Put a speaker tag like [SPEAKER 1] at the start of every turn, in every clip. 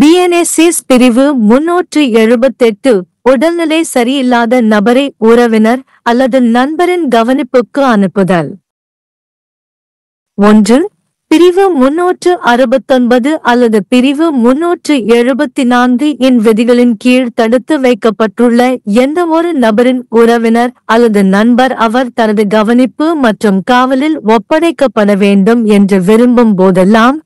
[SPEAKER 1] BNSS பிரிவு முன்னூற்று எட்டு உடல்நிலை சரியில்லாத நபரை உறவினர் அல்லது நண்பரின் கவனிப்புக்கு அனுப்புதல் ஒன்று பிரிவு முன்னூற்று அறுபத்தொன்பது அல்லது பிரிவு முன்னூற்று எழுபத்தி நான்கு இன் விதிகளின் கீழ் தடுத்து வைக்கப்பட்டுள்ள எந்த ஒரு நபரின் உறவினர் அல்லது நண்பர் அவர் தனது கவனிப்பு மற்றும் காவலில் ஒப்படைக்கப்பட வேண்டும் என்று விரும்பும் போதெல்லாம்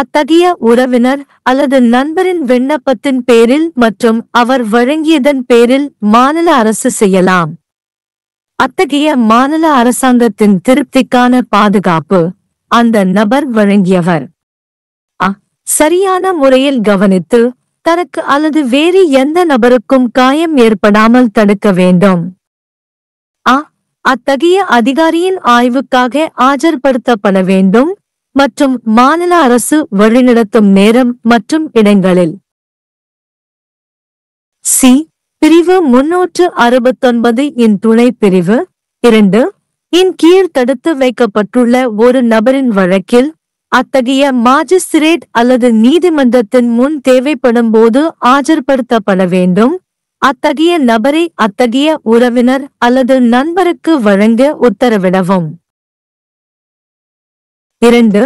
[SPEAKER 1] அத்தகைய உறவினர் அல்லது நண்பரின் விண்ணப்பத்தின் பேரில் மற்றும் அவர் வழங்கியதன் பேரில் மாநில அரசு செய்யலாம் அத்தகைய மாநில அரசாங்கத்தின் திருப்திக்கான பாதுகாப்பு அந்த நபர் வழங்கியவர் சரியான முறையில் கவனித்து தனக்கு அல்லது வேறு எந்த நபருக்கும் காயம் ஏற்படாமல் தடுக்க வேண்டும் அ அத்தகைய அதிகாரியின் ஆய்வுக்காக ஆஜர்படுத்தப்பட வேண்டும் மற்றும் மாநில அரசு வழிநடத்தும் நேரம் மற்றும் இடங்களில் சி பிரிவு முன்னூற்று அறுபத்தொன்பது இன் துணை பிரிவு இரண்டு இன் கீழ் தடுத்து வைக்கப்பட்டுள்ள ஒரு நபரின் வழக்கில் அத்தகைய மாஜிஸ்திரேட் அல்லது நீதிமன்றத்தின் முன் தேவைப்படும் போது ஆஜர்படுத்தப்பட வேண்டும் அத்தகைய நபரை அத்தகைய உறவினர் அல்லது நண்பருக்கு வழங்க உத்தரவிடவும் இரண்டு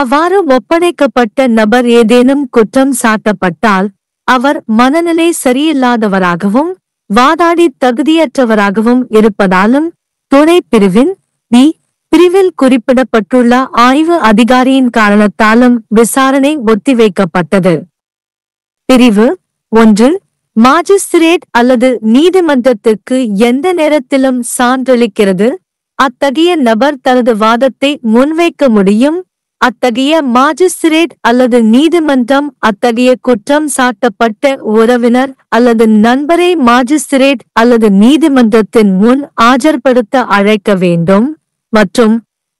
[SPEAKER 1] அவ்வாறு ஒப்படைக்கப்பட்ட நபர் ஏதேனும் குற்றம் சாட்டப்பட்டால் அவர் மனநிலை சரியில்லாதவராகவும் வாதாடி தகுதியற்றவராகவும் இருப்பதாலும் துணை பிரிவின் பி பிரிவில் குறிப்பிடப்பட்டுள்ள ஆய்வு அதிகாரியின் காரணத்தாலும் விசாரணை ஒத்திவைக்கப்பட்டது பிரிவு ஒன்று மாஜிஸ்திரேட் அல்லது நீதிமன்றத்திற்கு எந்த நேரத்திலும் சான்றளிக்கிறது அத்தகைய நபர் தனது வாதத்தை முன்வைக்க முடியும் அத்தகைய மாஜிஸ்திரேட் அல்லது நீதிமன்றம் அத்தகைய குற்றம் சாட்டப்பட்ட உறவினர் அல்லது நண்பரை மாஜிஸ்திரேட் அல்லது நீதிமன்றத்தின் முன் ஆஜர்படுத்த அழைக்க வேண்டும் மற்றும்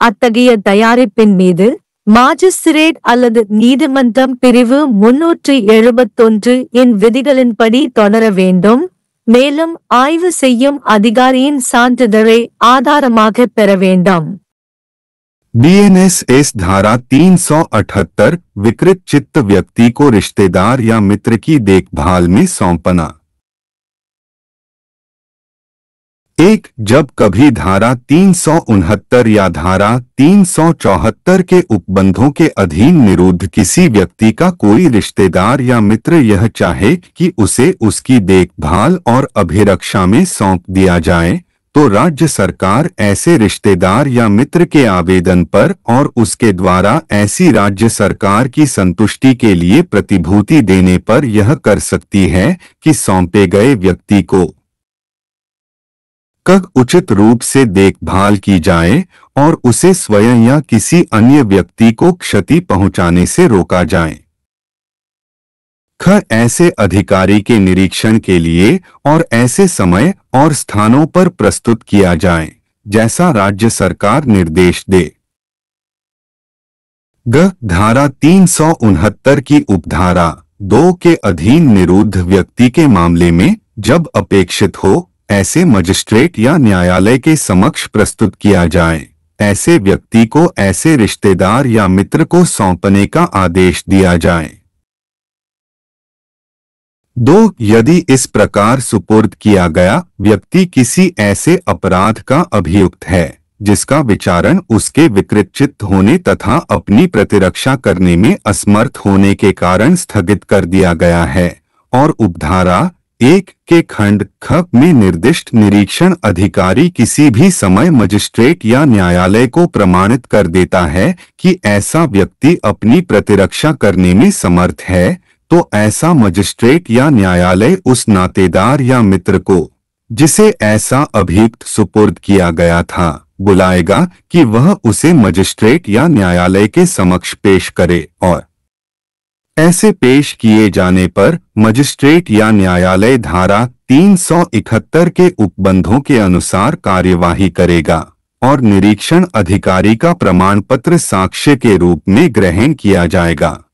[SPEAKER 1] அத்தகைய தயாரிப்பின் மீது மாஜிஸ்திரேட் அல்லது நீதிமன்றம் பிரிவு முன்னூற்றி எழுபத்தொன்று என் விதிகளின்படி தொடர வேண்டும் மேலும் ஆய்வு செய்யும் அதிகாரியின் சான்றிதழை ஆதாரமாக பெற வேண்டும்
[SPEAKER 2] डीएनएसएस धारा 378 विकृत चित्त व्यक्ति को रिश्तेदार या मित्र की देखभाल में सौंपना एक जब कभी धारा तीन या धारा तीन के उपबंधों के अधीन निरुद्ध किसी व्यक्ति का कोई रिश्तेदार या मित्र यह चाहे कि उसे उसकी देखभाल और अभिरक्षा में सौंप दिया जाए तो राज्य सरकार ऐसे रिश्तेदार या मित्र के आवेदन पर और उसके द्वारा ऐसी राज्य सरकार की संतुष्टि के लिए प्रतिभूति देने पर यह कर सकती है कि सौंपे गए व्यक्ति को का उचित रूप से देखभाल की जाए और उसे स्वयं या किसी अन्य व्यक्ति को क्षति पहुंचाने से रोका जाए ख ऐसे अधिकारी के निरीक्षण के लिए और ऐसे समय और स्थानों पर प्रस्तुत किया जाए जैसा राज्य सरकार निर्देश दे ग धारा तीन की उपधारा दो के अधीन निरुद्ध व्यक्ति के मामले में जब अपेक्षित हो ऐसे मजिस्ट्रेट या न्यायालय के समक्ष प्रस्तुत किया जाए ऐसे व्यक्ति को ऐसे रिश्तेदार या मित्र को सौंपने का आदेश दिया जाए दो यदि इस प्रकार सुपुर्द किया गया व्यक्ति किसी ऐसे अपराध का अभियुक्त है जिसका विचारण उसके विकृतचित होने तथा अपनी प्रतिरक्षा करने में असमर्थ होने के कारण स्थगित कर दिया गया है और उपधारा एक के खंड ख में निर्दिष्ट निरीक्षण अधिकारी किसी भी समय मजिस्ट्रेट या न्यायालय को प्रमाणित कर देता है कि ऐसा व्यक्ति अपनी प्रतिरक्षा करने में समर्थ है तो ऐसा मजिस्ट्रेट या न्यायालय उस नातेदार या मित्र को जिसे ऐसा अभियुक्त सुपुर्द किया गया था बुलाएगा कि वह उसे मजिस्ट्रेट या न्यायालय के समक्ष पेश करे और ऐसे पेश किए जाने पर मजिस्ट्रेट या न्यायालय धारा 371 के उपबंधों के अनुसार कार्यवाही करेगा और निरीक्षण अधिकारी का प्रमाण पत्र साक्ष्य के रूप में ग्रहण किया जाएगा